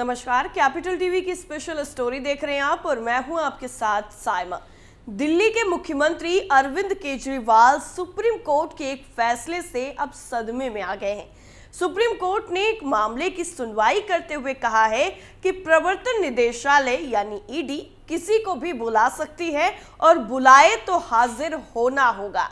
नमस्कार capital TV की special story देख रहे हैं आप और मैं हूं आपके साथ साइमा दिल्ली के मुख्यमंत्री अरविंद केजरीवाल सुप्रीम कोर्ट के एक फैसले से अब सदमे में आ गए हैं सुप्रीम कोर्ट ने एक मामले की सुनवाई करते हुए कहा है कि प्रवर्तन निदेशालय यानी ईडी e किसी को भी बुला सकती है और बुलाए तो हाजिर होना होगा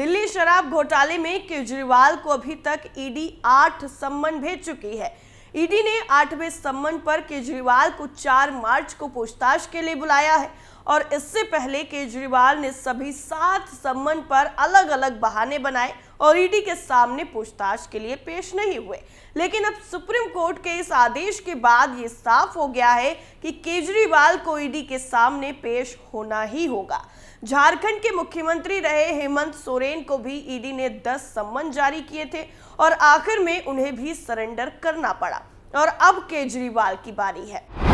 दिल्ली शराब घोटाले में केजरीवाल को अभी तक ईडी e आठ सम्मन भेज चुकी है ईडी ने आठवें सम्मन पर केजरीवाल को 4 मार्च को पूछताछ के लिए बुलाया है और इससे पहले केजरीवाल ने सभी सात सम्मन पर अलग अलग बहाने बनाए और ईडी e के सामने पूछताछ के लिए पेश नहीं हुए लेकिन अब सुप्रीम कोर्ट के इस आदेश के बाद ये साफ हो गया है कि केजरीवाल को ईडी e के सामने पेश होना ही होगा झारखंड के मुख्यमंत्री रहे हेमंत सोरेन को भी ईडी e ने 10 सम्मन जारी किए थे और आखिर में उन्हें भी सरेंडर करना पड़ा और अब केजरीवाल की बारी है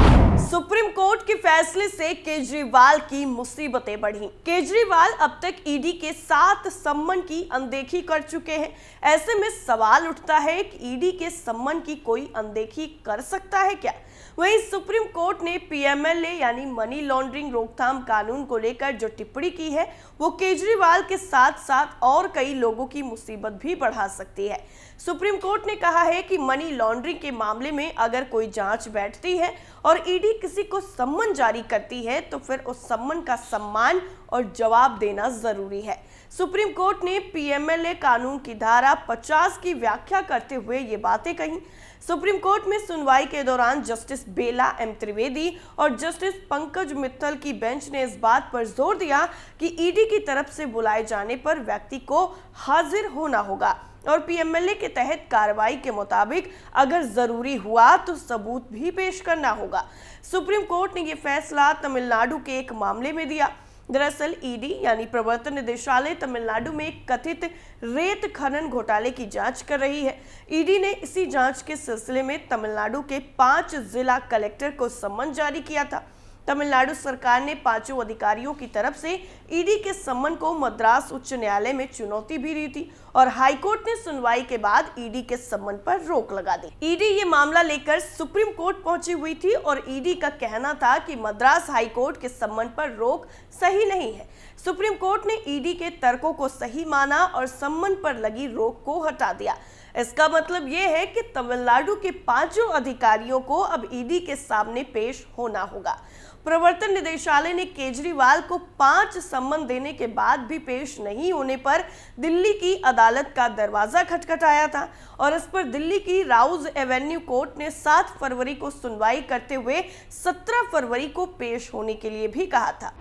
सुप्रीम कोर्ट के फैसले से केजरीवाल की मुसीबतें बढ़ी केजरीवाल अब तक ईडी के सात सम्मन की अनदेखी कर चुके हैं ऐसे में सवाल उठता है कि ईडी के सम्मन की कोई अनदेखी कर सकता है क्या वहीं सुप्रीम कोर्ट ने पीएमएलए यानी मनी लॉन्ड्रिंग रोकथाम कानून को लेकर जो टिप्पणी की है वो केजरीवाल के साथ साथ और कई लोगों की मुसीबत भी बढ़ा सकती है सुप्रीम कोर्ट ने कहा है कि मनी लॉन्ड्रिंग के मामले में अगर कोई जांच बैठती है और ईडी किसी को सम्मन जारी करती है तो फिर उस सम्मन का सम्मान और जवाब देना जरूरी है सुप्रीम कोर्ट ने पीएमएलए कानून की धारा 50 की व्याख्या करते हुए ये बातें कही सुप्रीम कोर्ट में सुनवाई के दौरान जस्टिस बेला एम त्रिवेदी और जस्टिस पंकज मित्तल की बेंच ने इस बात पर जोर दिया कि ईडी की तरफ से बुलाए जाने पर व्यक्ति को हाजिर होना होगा और पीएमएलए के तहत कार्रवाई के मुताबिक अगर जरूरी हुआ तो सबूत भी पेश करना होगा सुप्रीम कोर्ट ने यह फैसला तमिलनाडु के एक मामले में दिया दरअसल ईडी e यानी प्रवर्तन निदेशालय तमिलनाडु में कथित रेत खनन घोटाले की जांच कर रही है ईडी e ने इसी जांच के सिलसिले में तमिलनाडु के पांच जिला कलेक्टर को समन जारी किया था तमिलनाडु सरकार ने पांचों अधिकारियों की तरफ से ईडी के सम्मन को मद्रास उच्च न्यायालय में चुनौती भी दी थी और हाईकोर्ट ने सुनवाई के बाद ईडी के सम्मन पर रोक लगा दी ईडी ये मामला लेकर सुप्रीम कोर्ट पहुंची हुई थी और ईडी का कहना था कि मद्रास हाईकोर्ट के सम्मन पर रोक सही नहीं है सुप्रीम कोर्ट ने ईडी के तर्कों को सही माना और सम्मन पर लगी रोक को हटा दिया इसका मतलब ये है कि तमिलनाडु के पांचों अधिकारियों को अब ईडी के सामने पेश होना होगा प्रवर्तन निदेशालय ने केजरीवाल को पांच सम्मन देने के बाद भी पेश नहीं होने पर दिल्ली की अदालत का दरवाजा खटखटाया था और इस पर दिल्ली की राउज एवेन्यू कोर्ट ने 7 फरवरी को सुनवाई करते हुए 17 फरवरी को पेश होने के लिए भी कहा था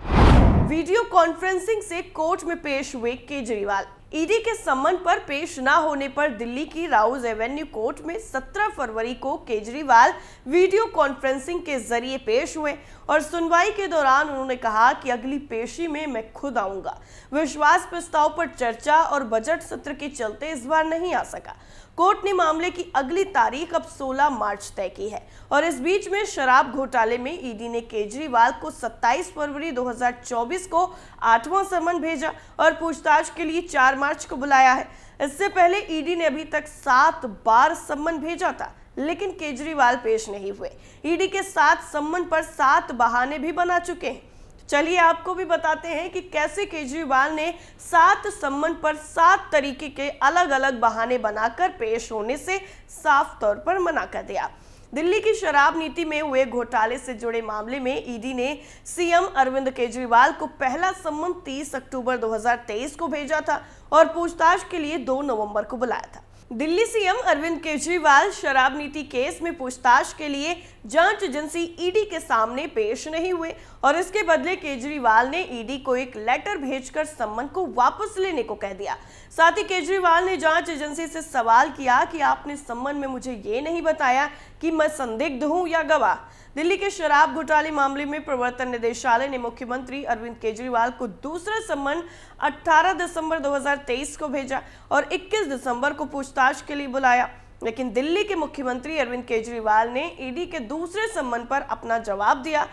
वीडियो कॉन्फ्रेंसिंग से कोर्ट में पेश हुए केजरीवाल ईडी के सम्मन पर पेश न होने पर दिल्ली की राउज एवेन्यू कोर्ट में 17 फरवरी को केजरीवाल वीडियो कॉन्फ्रेंसिंग के जरिए पेश हुए और सुनवाई के दौरान उन्होंने कहा कि अगली पेशी में मैं खुद आऊंगा विश्वास प्रस्ताव पर चर्चा और बजट सत्र के चलते इस बार नहीं आ सका कोर्ट ने मामले की अगली तारीख अब 16 मार्च तय की है और इस बीच में शराब घोटाले में ईडी ने केजरीवाल को 27 फरवरी 2024 को आठवां समन भेजा और पूछताछ के लिए चार मार्च को बुलाया है इससे पहले ईडी ने अभी तक सात बार सम्मन भेजा था लेकिन केजरीवाल पेश नहीं हुए ईडी के सात सम्मन पर सात बहाने भी बना चुके हैं चलिए आपको भी बताते हैं कि कैसे केजरीवाल ने सात सम्मन पर सात तरीके के अलग अलग बहाने बनाकर पेश होने से साफ तौर पर मना कर दिया दिल्ली की शराब नीति में हुए घोटाले से जुड़े मामले में ईडी ने सीएम अरविंद केजरीवाल को पहला सम्मन 30 अक्टूबर 2023 को भेजा था और पूछताछ के लिए 2 नवंबर को बुलाया था दिल्ली सीएम अरविंद केजरीवाल शराब नीति केस में पूछताछ के लिए जांच एजेंसी ईडी के सामने पेश नहीं हुए और इसके बदले केजरीवाल ने ईडी को एक लेटर भेजकर सम्मन को वापस लेने को कह दिया साथ ही केजरीवाल ने जांच एजेंसी से सवाल किया कि आपने सम्मन में मुझे ये नहीं बताया कि मैं संदिग्ध हूं या गवाह दिल्ली के शराब घोटाले मामले में प्रवर्तन निदेशालय ने मुख्यमंत्री अरविंद केजरीवाल को दूसरा सम्मन 18 दिसंबर 2023 को भेजा और 21 दिसंबर को पूछताछ के लिए बुलाया लेकिन दिल्ली के मुख्यमंत्री अरविंद केजरीवाल ने ईडी के दूसरे सम्मन पर अपना जवाब दिया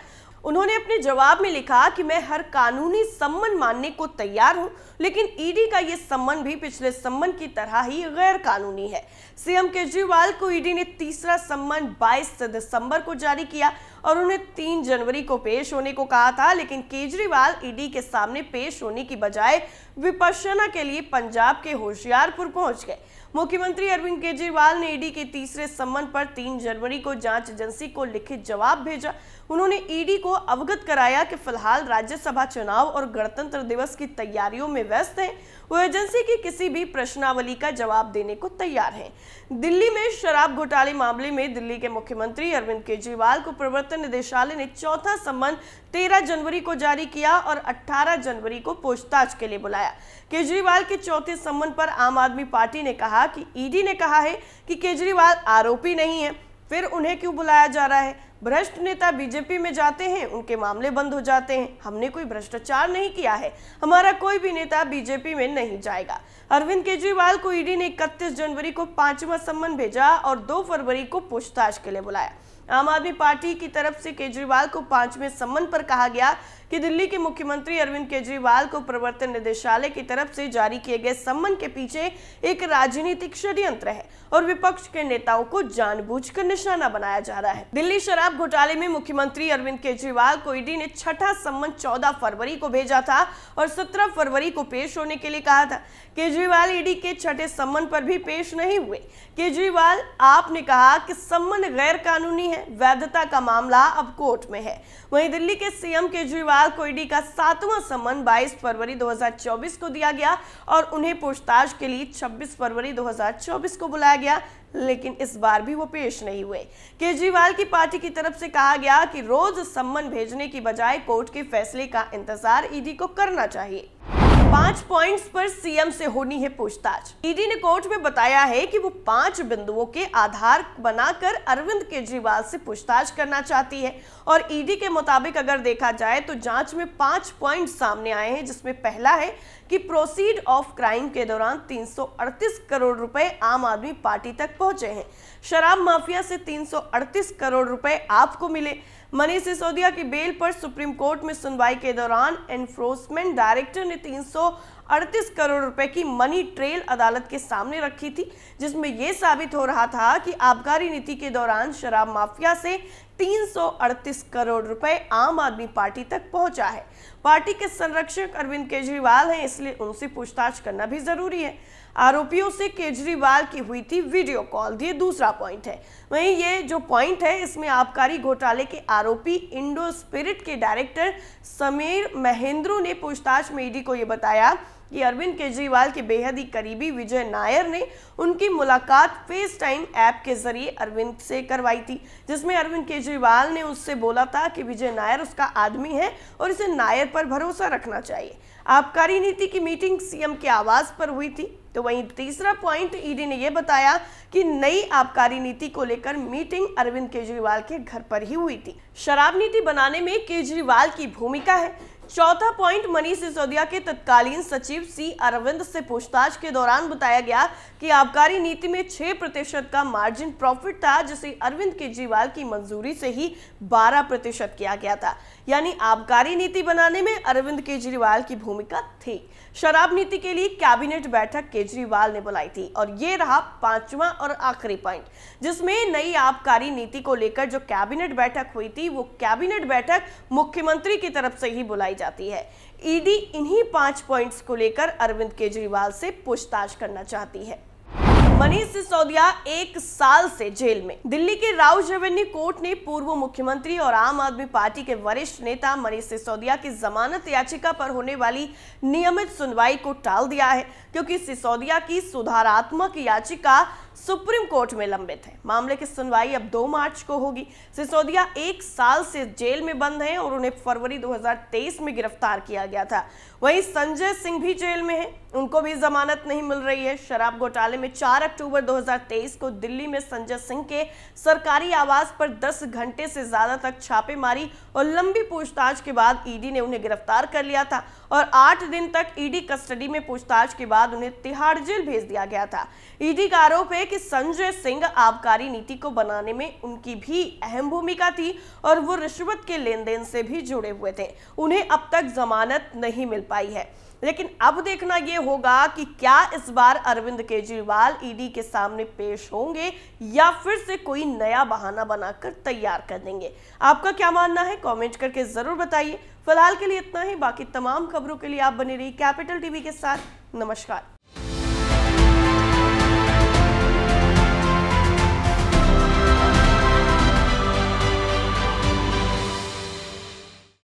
उन्होंने अपने जवाब में लिखा कि मैं हर कानूनी सम्मन मानने को तैयार हूं लेकिन ईडी का ये सम्मन भी पिछले सम्मन की तरह ही गैर कानूनी है सीएम केजरीवाल को ईडी ने तीसरा सम्मन 22 दिसंबर को जारी किया और उन्हें तीन जनवरी को पेश होने को कहा था लेकिन केजरीवाल ईडी के सामने पेश होने की बजाय विपश्यना के लिए पंजाब के होशियारपुर पहुंच गए मुख्यमंत्री अरविंद केजरीवाल ने ईडी के तीसरे सम्मन पर 3 जनवरी को जांच एजेंसी को लिखित जवाब भेजा उन्होंने ईडी को अवगत कराया कि फिलहाल राज्यसभा चुनाव और गणतंत्र दिवस की तैयारियों में व्यस्त हैं वो एजेंसी की किसी भी प्रश्नावली का जवाब देने को तैयार हैं दिल्ली में शराब घोटाले मामले में दिल्ली के मुख्यमंत्री अरविंद केजरीवाल को प्रवृत्त प्रवर्तन निदेशालय ने चौथा सम्मन 13 जनवरी को जारी किया और 18 जनवरी को पूछताछ के लिए बुलाया केजरीवाल के चौथे सम्मन पर आम आदमी पार्टी ने कहा कि ईडी ने कहा है कि केजरीवाल आरोपी नहीं है फिर उन्हें क्यों बुलाया जा रहा है भ्रष्ट नेता बीजेपी में जाते हैं उनके मामले बंद हो जाते हैं हमने कोई भ्रष्टाचार नहीं किया है हमारा कोई भी नेता बीजेपी में नहीं जाएगा अरविंद केजरीवाल को ईडी ने इकतीस जनवरी को पांचवा सम्मन भेजा और 2 फरवरी को पूछताछ के लिए बुलाया आम आदमी पार्टी की तरफ से केजरीवाल को पांचवें सम्मन पर कहा गया कि दिल्ली के मुख्यमंत्री अरविंद केजरीवाल को प्रवर्तन निदेशालय की तरफ से जारी किए गए सम्मन के पीछे एक राजनीतिक षड्यंत्र है और विपक्ष के नेताओं को जानबूझकर निशाना बनाया जा रहा है दिल्ली शराब घोटाले में मुख्यमंत्री अरविंद केजरीवाल को ईडी ने छठा सम्मन चौदह फरवरी को भेजा था और सत्रह फरवरी को पेश होने के लिए कहा था केजरीवाल ईडी के छठे सम्मन पर भी पेश नहीं हुए केजरीवाल आपने कहा कि सम्मन गैर कानूनी है वैधता का मामला अब कोर्ट में है वहीं दिल्ली के सीएम केजरीवाल नेपाल कोयडी का सातवां सम्मान 22 फरवरी 2024 को दिया गया और उन्हें पूछताछ के लिए 26 फरवरी 2024 को बुलाया गया लेकिन इस बार भी वो पेश नहीं हुए केजरीवाल की पार्टी की तरफ से कहा गया कि रोज सम्मन भेजने की बजाय कोर्ट के फैसले का इंतजार ईडी को करना चाहिए पांच पॉइंट्स पर सीएम से होनी है पूछताछ ईडी e ने कोर्ट में बताया है कि वो पांच बिंदुओं के आधार बनाकर अरविंद केजरीवाल से पूछताछ करना चाहती है और ईडी e के मुताबिक अगर देखा जाए तो जांच में पांच पॉइंट्स सामने आए हैं जिसमें पहला है कि प्रोसीड ऑफ क्राइम के दौरान 338 करोड़ रुपए आम आदमी पार्टी तक पहुंचे हैं शराब माफिया से तीन करोड़ रुपए आपको मिले मनीष सिसोदिया की बेल पर सुप्रीम कोर्ट में सुनवाई के दौरान एनफोर्समेंट डायरेक्टर ने 338 करोड़ रुपए की मनी ट्रेल अदालत के सामने रखी थी जिसमें यह साबित हो रहा था कि आबकारी नीति के दौरान शराब माफिया से 338 करोड़ रुपए आम आदमी पार्टी तक पहुंचा है पार्टी के संरक्षक अरविंद केजरीवाल हैं इसलिए उनसे पूछताछ करना भी जरूरी है आरोपियों से केजरीवाल की हुई थी वीडियो कॉल ये दूसरा पॉइंट है वहीं ये जो पॉइंट है इसमें आबकारी घोटाले के आरोपी इंडो स्पिरिट के डायरेक्टर समीर महेंद्रो ने पूछताछ में ईडी को ये बताया कि अरविंद केजरीवाल के बेहद ही करीबी विजय नायर ने उनकी मुलाकात फेस टाइम ऐप के जरिए अरविंद से करवाई थी जिसमें अरविंद केजरीवाल ने उससे बोला था कि विजय नायर उसका आदमी है और इसे नायर पर भरोसा रखना चाहिए आबकारी नीति की मीटिंग सीएम के आवास पर हुई थी तो वहीं तीसरा पॉइंट ईडी ने यह बताया कि नई आबकारी नीति को लेकर मीटिंग अरविंद केजरीवाल के घर पर ही हुई थी शराब नीति बनाने में केजरीवाल की भूमिका है चौथा पॉइंट मनीष सिसोदिया के तत्कालीन सचिव सी अरविंद से पूछताछ के दौरान बताया गया कि आबकारी नीति में 6 प्रतिशत का मार्जिन प्रॉफिट था जिसे अरविंद केजरीवाल की मंजूरी से ही 12 प्रतिशत किया गया था यानी आबकारी नीति बनाने में अरविंद केजरीवाल की भूमिका थी शराब नीति के लिए कैबिनेट बैठक केजरीवाल ने बुलाई थी और ये रहा पांचवा और आखिरी पॉइंट जिसमें नई आबकारी नीति को लेकर जो कैबिनेट बैठक हुई थी वो कैबिनेट बैठक मुख्यमंत्री की तरफ से ही बुलाई जाती है ईडी इन्हीं पांच पॉइंट्स को लेकर अरविंद केजरीवाल से पूछताछ करना चाहती है मनीष सिसोदिया एक साल से जेल में दिल्ली के राव जेवेन्यू कोर्ट ने पूर्व मुख्यमंत्री और आम आदमी पार्टी के वरिष्ठ नेता मनीष सिसोदिया की जमानत याचिका पर होने वाली नियमित सुनवाई को टाल दिया है क्योंकि सिसोदिया की सुधारात्मक याचिका सुप्रीम कोर्ट में लंबित है मामले की सुनवाई अब 2 मार्च को होगी सिसोदिया एक साल से जेल में बंद हैं और उन्हें फरवरी 2023 में गिरफ्तार किया गया था वहीं संजय सिंह भी जेल में हैं उनको भी जमानत नहीं मिल रही है शराब घोटाले में 4 अक्टूबर 2023 को दिल्ली में संजय सिंह के सरकारी आवास पर दस घंटे से ज्यादा तक छापेमारी और लंबी पूछताछ के बाद ईडी ने उन्हें गिरफ्तार कर लिया था और आठ दिन तक ईडी कस्टडी में पूछताछ के बाद उन्हें तिहाड़ जेल भेज दिया गया था ईडी का आरोप है कि संजय सिंह आबकारी नीति को बनाने में उनकी भी अहम भूमिका थी और वो रिश्वत के लेन देन से भी जुड़े हुए थे उन्हें अब तक जमानत नहीं मिल पाई है लेकिन अब देखना यह होगा कि क्या इस बार अरविंद केजरीवाल ईडी के सामने पेश होंगे या फिर से कोई नया बहाना बनाकर तैयार कर देंगे आपका क्या मानना है कमेंट करके जरूर बताइए फिलहाल के लिए इतना ही बाकी तमाम खबरों के लिए आप बने रहिए कैपिटल टीवी के साथ नमस्कार